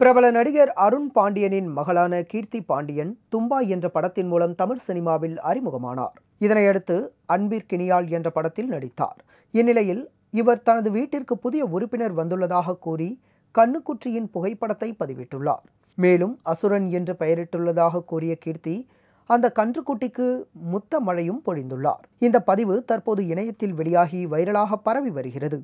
பிரபல நடிகர் அருண் பாண்டியனின் மகளான கீர்த்தி பாண்டியன் தும்பா என்ற படத்தின் மூலம் தமிழ் சினிமாவில் அறிமுகமானார் இதனையடுத்து அன்பிற்கினியால் என்ற படத்தில் நடித்தார் இந்நிலையில் இவர் தனது வீட்டிற்கு புதிய உறுப்பினர் வந்துள்ளதாக கூறி கண்ணுக்குற்றியின் புகைப்படத்தை பதிவிட்டுள்ளார் மேலும் அசுரன் என்று பெயரிட்டுள்ளதாக கூறிய கீர்த்தி அந்த கன்றுக்குட்டிக்கு முத்த மழையும் பொழிந்துள்ளார் இந்த பதிவு தற்போது இணையத்தில் வெளியாகி வைரலாக பரவி வருகிறது